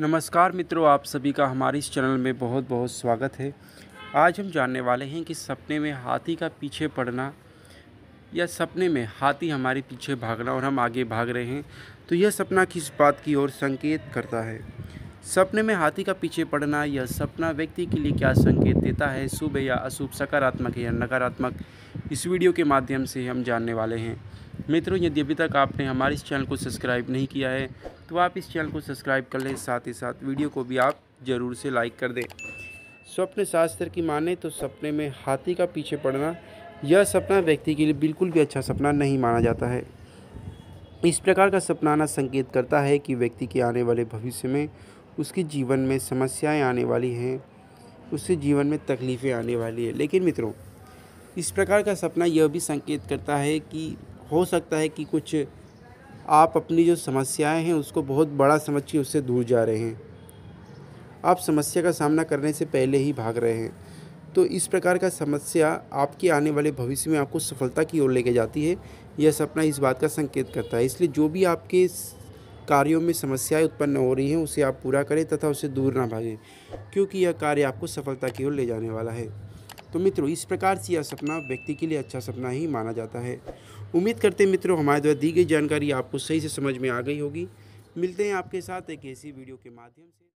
नमस्कार मित्रों आप सभी का हमारे इस चैनल में बहुत बहुत स्वागत है आज हम जानने वाले हैं कि सपने में हाथी का पीछे पड़ना या सपने में हाथी हमारे पीछे भागना और हम आगे भाग रहे हैं तो यह सपना किस बात की ओर संकेत करता है सपने में हाथी का पीछे पड़ना यह सपना व्यक्ति के लिए क्या संकेत देता है शुभ या अशुभ सकारात्मक या नकारात्मक इस वीडियो के माध्यम से हम जानने वाले हैं मित्रों यदि अभी तक आपने हमारे इस चैनल को सब्सक्राइब नहीं किया है तो आप इस चैनल को सब्सक्राइब कर लें साथ ही साथ वीडियो को भी आप ज़रूर से लाइक कर दें स्वप्न शास्त्र की माने तो सपने में हाथी का पीछे पड़ना यह सपना व्यक्ति के लिए बिल्कुल भी अच्छा सपना नहीं माना जाता है इस प्रकार का सपनाना संकेत करता है कि व्यक्ति के आने वाले भविष्य में उसके जीवन में समस्याएं आने वाली हैं उसके जीवन में तकलीफ़ें आने वाली हैं लेकिन मित्रों इस प्रकार का सपना यह भी संकेत करता है कि हो सकता है कि कुछ आप अपनी जो समस्याएं हैं उसको बहुत बड़ा समझ के उससे दूर जा रहे हैं आप समस्या का सामना करने से पहले ही भाग रहे हैं तो इस प्रकार का समस्या आपके आने वाले भविष्य में आपको सफलता की ओर लेके जाती है यह सपना इस बात का संकेत करता है इसलिए जो भी आपके कार्यों में समस्याएं उत्पन्न हो रही हैं उसे आप पूरा करें तथा उसे दूर ना भागें क्योंकि यह कार्य आपको सफलता की ओर ले जाने वाला है तो मित्रों इस प्रकार से यह सपना व्यक्ति के लिए अच्छा सपना ही माना जाता है उम्मीद करते हैं मित्रों हमारे द्वारा दी गई जानकारी आपको सही से समझ में आ गई होगी मिलते हैं आपके साथ एक ऐसी वीडियो के माध्यम से